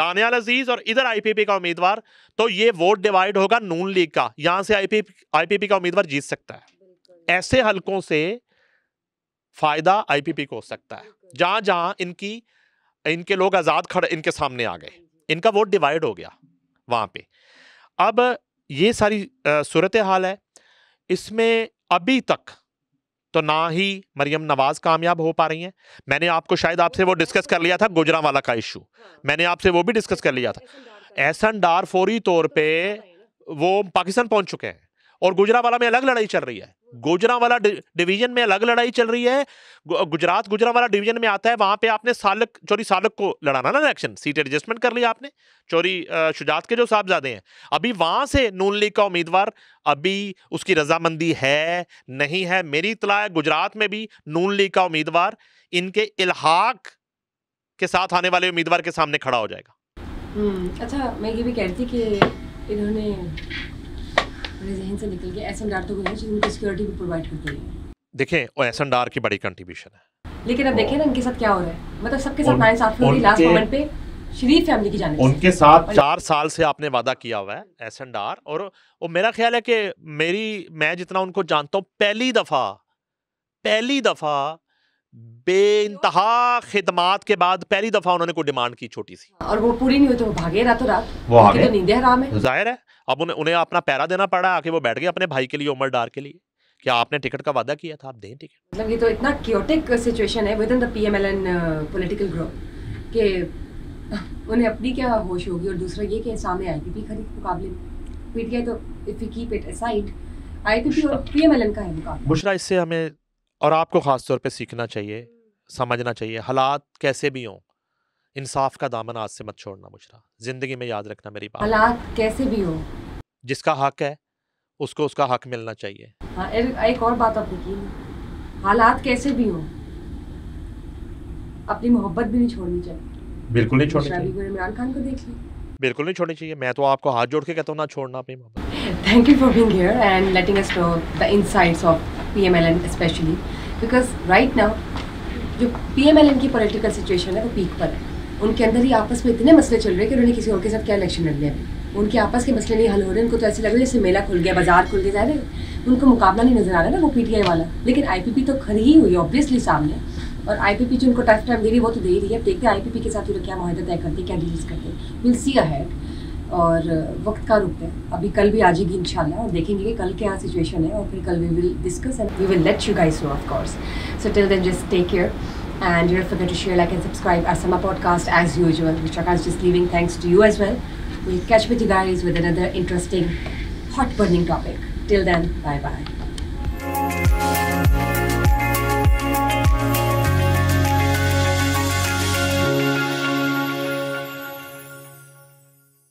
दानियाल अजीज और इधर आईपीपी का उम्मीदवार तो ये वोट डिवाइड होगा नून लीग का यहां से आईपीपी आईपीपी का उम्मीदवार जीत सकता है ऐसे हलकों से फ़ायदा आईपीपी को हो सकता है जहाँ जहाँ इनकी इनके लोग आज़ाद खड़े इनके सामने आ गए हाँ इनका वोट डिवाइड हो गया वहाँ पे अब ये सारी सूरत हाल है इसमें अभी तक तो ना ही मरियम नवाज़ कामयाब हो पा रही हैं मैंने आपको शायद आपसे वो तो डिस्कस कर लिया था गुजरा वाला का इशू हाँ। मैंने आपसे वो भी डिस्कस कर लिया था एहसन डार तो फौरी तो तौर पे वो पाकिस्तान पहुंच चुके हैं और गुजरावाला में अलग लड़ाई चल रही है गुजरावाला डिवीजन में अलग लड़ाई चल रही है गुजरात गुजरावाला डिवीजन में आता है वहां पे आपने सालक चोरी सालक को लड़ाना ना इलेक्शन सीट एडजस्टमेंट कर लिया आपने चोरी शुजात के जो साहबजादे हैं अभी वहां से नून लीग का उम्मीदवार अभी उसकी रजामंदी है नहीं है मेरी इतला है गुजरात में भी नून लीग का उम्मीदवार इनके इलाहाक के साथ आने वाले उम्मीदवार के सामने खड़ा हो जाएगा हम्म, अच्छा मैं ये भी कह रही थी कि इन्होंने तो मेरे देखें और एस एंड आर की बड़ी कंट्रीब्यूशन है लेकिन अब देखें ना इनके साथ क्या हो रहा है मतलब सबके साथ हमारे साथ रही लास्ट मोमेंट पे शरीफ फैमिली की जाने उनके साथ चार साल से आपने वादा किया हुआ है एस एंड आर और वो मेरा ख्याल है कि मेरी मैं जितना उनको जानता हूँ पहली दफ़ा पहली दफ़ा बे इंतहा खिदमात के बाद पहली दफ़ा उन्होंने कोई डिमांड की छोटी सी और वो पूरी नहीं हुई तो भागे रातों रात वो तो नींदें हराम है जाहिर है अब उन्हें उन्हें अपना पैरा देना पड़ा आके वो बैठ गए अपने भाई के लिए उमर डार के लिए क्या आपने टिकट का वादा किया था आप दें टिकट मतलब ये तो इतना क्योटिक सिचुएशन है with in the PMLN political group के उन्हें अपनी क्या होश होगी और दूसरा ये कि सामने आईपीपी खरीद मुकाबले पीट गए तो if you keep it aside IPP और पीएमएलएन का है मुकाबला बुशरा इससे हमें और आपको खास तौर पे सीखना चाहिए समझना चाहिए हालात कैसे भी हों इंसाफ का दामन आज से मत छोड़ना मुजरा जिंदगी में याद रखना मेरी बात हालात कैसे भी हो जिसका हक है उसको उसका हक मिलना चाहिए हाँ, एक और बात आपने की हालात कैसे भी हो अपनी मोहब्बत भी नहीं छोड़नी चाहिए बिल्कुल नहीं छोड़नी चाहिए इमरान खान को देख लिया बिल्कुल नहीं छोड़नी चाहिए मैं तो आपको हाथ जोड़ के कहता हूँ ना छोड़ना अपनी मोहब्बत thank you for being here and letting us know the insights of PMLN specially because right now जो पीएमएलएन की पॉलिटिकल सिचुएशन है वो पीक पर है उनके अंदर ही आपस में इतने मसले चल रहे हैं कि उन्होंने किसी और के साथ क्या इलेक्शन लड़ने हैं उनके आपस के मसले नहीं हल हो रहे उनको तो ऐसे लग रहा है जैसे मेला खुल गया बाजार खुल गया जा रहे उनको मुकाबला नहीं नजर आ रहा ना वो पीटीआई वाला लेकिन आईपीपी तो खड़ी ही हुई ऑब्वियसली सामने और आईपीपी जो उनको टफ टाइम दे रही है वो तो दे रही है देखते हैं आईपीपी के साथ वो क्या माहिदा तय करते हैं क्या डील्स करते हैं विल सी अहेड और वक्त का रुकते हैं अभी कल भी आ जाएगी इन शाला और देखेंगे कि कल क्या सिचुएशन है और फिर कल we will discuss and we will let you guys know of course so till then just take care And don't forget to share, like, and subscribe our summer podcast as usual, which Akash just leaving thanks to you as well. We'll catch with you guys with another interesting, hot burning topic. Till then, bye bye.